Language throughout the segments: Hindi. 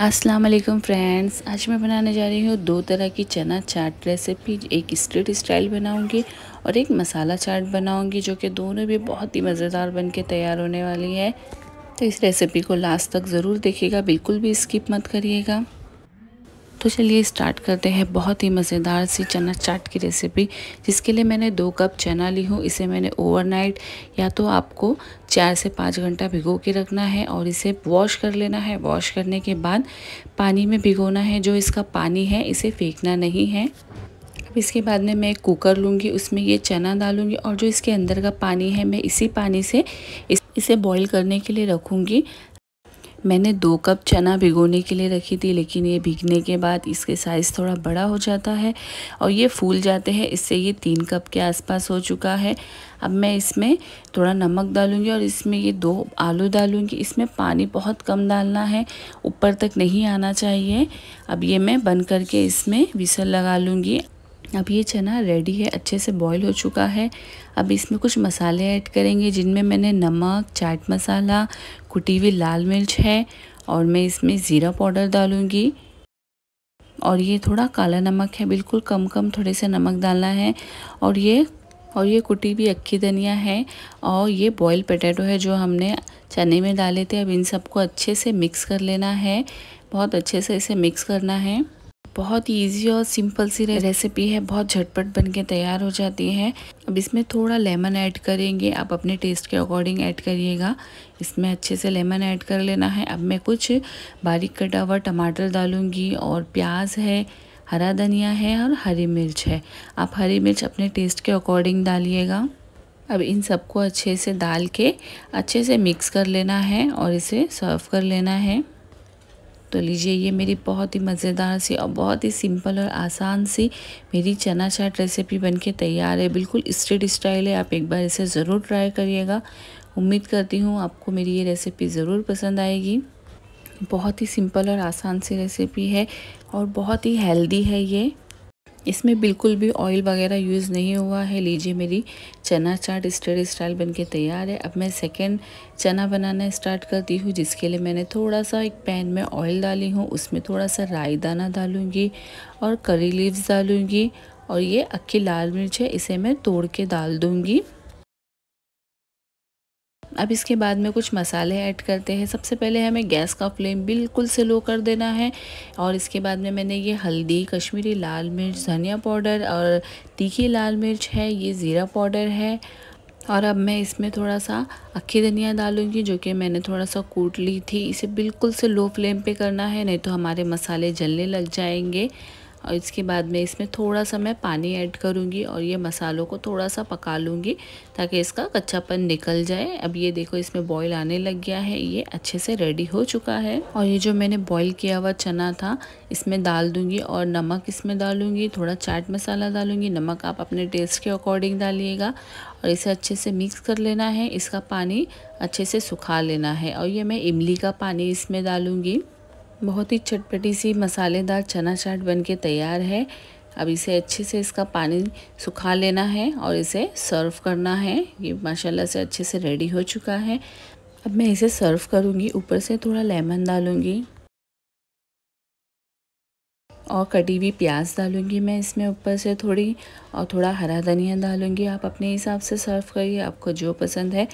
अस्सलाम वालेकुम फ्रेंड्स आज मैं बनाने जा रही हूँ दो तरह की चना चाट रेसिपी एक स्ट्रीट स्टाइल बनाऊंगी और एक मसाला चाट बनाऊंगी जो कि दोनों भी बहुत ही मज़ेदार बन के तैयार होने वाली है तो इस रेसिपी को लास्ट तक ज़रूर देखिएगा बिल्कुल भी स्किप मत करिएगा तो चलिए स्टार्ट करते हैं बहुत ही मज़ेदार सी चना चाट की रेसिपी जिसके लिए मैंने दो कप चना ली हूँ इसे मैंने ओवरनाइट या तो आपको चार से पाँच घंटा भिगो के रखना है और इसे वॉश कर लेना है वॉश करने के बाद पानी में भिगोना है जो इसका पानी है इसे फेंकना नहीं है अब इसके बाद में मैं कुकर लूँगी उसमें ये चना डालूँगी और जो इसके अंदर का पानी है मैं इसी पानी से इस, इसे बॉईल करने के लिए रखूँगी मैंने दो कप चना भिगोने के लिए रखी थी लेकिन ये भिगने के बाद इसके साइज़ थोड़ा बड़ा हो जाता है और ये फूल जाते हैं इससे ये तीन कप के आसपास हो चुका है अब मैं इसमें थोड़ा नमक डालूँगी और इसमें ये दो आलू डालूँगी इसमें पानी बहुत कम डालना है ऊपर तक नहीं आना चाहिए अब ये मैं बन करके इसमें विसल लगा लूँगी अब ये चना रेडी है अच्छे से बॉईल हो चुका है अब इसमें कुछ मसाले ऐड करेंगे जिनमें मैंने नमक चाट मसाला कुटी हुई लाल मिर्च है और मैं इसमें ज़ीरा पाउडर डालूँगी और ये थोड़ा काला नमक है बिल्कुल कम कम थोड़े से नमक डालना है और ये और ये कुटी हुई अक्की धनिया है और ये बॉयल पटेटो है जो हमने चने में डाले थे अब इन सबको अच्छे से मिक्स कर लेना है बहुत अच्छे से इसे मिक्स करना है बहुत ही ईजी और सिंपल सी रेसिपी है बहुत झटपट बन के तैयार हो जाती है अब इसमें थोड़ा लेमन ऐड करेंगे आप अपने टेस्ट के अकॉर्डिंग ऐड करिएगा इसमें अच्छे से लेमन ऐड कर लेना है अब मैं कुछ बारीक कटा हुआ टमाटर डालूँगी और प्याज है हरा धनिया है और हरी मिर्च है आप हरी मिर्च अपने टेस्ट के अकॉर्डिंग डालिएगा अब इन सबको अच्छे से डाल के अच्छे से मिक्स कर लेना है और इसे सर्व कर लेना है तो लीजिए ये मेरी बहुत ही मज़ेदार सी और बहुत ही सिंपल और आसान सी मेरी चना चाट रेसिपी बनके तैयार है बिल्कुल स्ट्रीट स्टाइल है आप एक बार इसे ज़रूर ट्राई करिएगा उम्मीद करती हूँ आपको मेरी ये रेसिपी ज़रूर पसंद आएगी बहुत ही सिंपल और आसान सी रेसिपी है और बहुत ही हेल्दी है ये इसमें बिल्कुल भी ऑयल वगैरह यूज़ नहीं हुआ है लीजिए मेरी चना चाट स्टडी स्टाइल बन के तैयार है अब मैं सेकेंड चना बनाना स्टार्ट करती हूँ जिसके लिए मैंने थोड़ा सा एक पैन में ऑयल डाली हूँ उसमें थोड़ा सा राई दाना डालूँगी और करी लीव्स डालूँगी और ये अक्की लाल मिर्च है इसे मैं तोड़ के डाल दूँगी अब इसके बाद में कुछ मसाले ऐड करते हैं सबसे पहले हमें गैस का फ्लेम बिल्कुल से लो कर देना है और इसके बाद में मैंने ये हल्दी कश्मीरी लाल मिर्च धनिया पाउडर और तीखी लाल मिर्च है ये ज़ीरा पाउडर है और अब मैं इसमें थोड़ा सा अक्खी धनिया डालूंगी जो कि मैंने थोड़ा सा कूट ली थी इसे बिल्कुल से लो फ्लेम पे करना है नहीं तो हमारे मसाले जलने लग जाएंगे और इसके बाद में इसमें थोड़ा सा मैं पानी ऐड करूँगी और ये मसालों को थोड़ा सा पका लूँगी ताकि इसका कच्चापन निकल जाए अब ये देखो इसमें बॉईल आने लग गया है ये अच्छे से रेडी हो चुका है और ये जो मैंने बॉईल किया हुआ चना था इसमें डाल दूँगी और नमक इसमें डालूँगी थोड़ा चाट मसाला डालूँगी नमक आप अपने टेस्ट के अकॉर्डिंग डालिएगा और इसे अच्छे से मिक्स कर लेना है इसका पानी अच्छे से सुखा लेना है और ये मैं इमली का पानी इसमें डालूँगी बहुत ही चटपटी सी मसालेदार चना चाट बनके तैयार है अब इसे अच्छे से इसका पानी सुखा लेना है और इसे सर्व करना है ये माशाल्लाह से अच्छे से रेडी हो चुका है अब मैं इसे सर्व करूँगी ऊपर से थोड़ा लेमन डालूँगी और कटी हुई प्याज डालूँगी मैं इसमें ऊपर से थोड़ी और थोड़ा हरा धनिया डालूँगी आप अपने हिसाब से सर्व करिए आपको जो पसंद है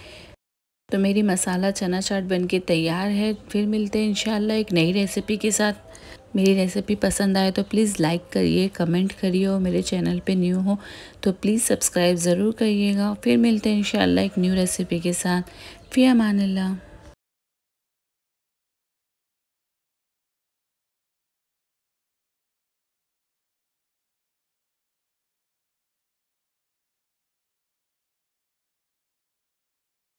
तो मेरी मसाला चना चाट बनके तैयार है फिर मिलते हैं इन एक नई रेसिपी के साथ मेरी रेसिपी पसंद आए तो प्लीज़ लाइक करिए कमेंट करिए और मेरे चैनल पे न्यू हो तो प्लीज़ सब्सक्राइब ज़रूर करिएगा फिर मिलते हैं इन एक न्यू रेसिपी के साथ फिर अमान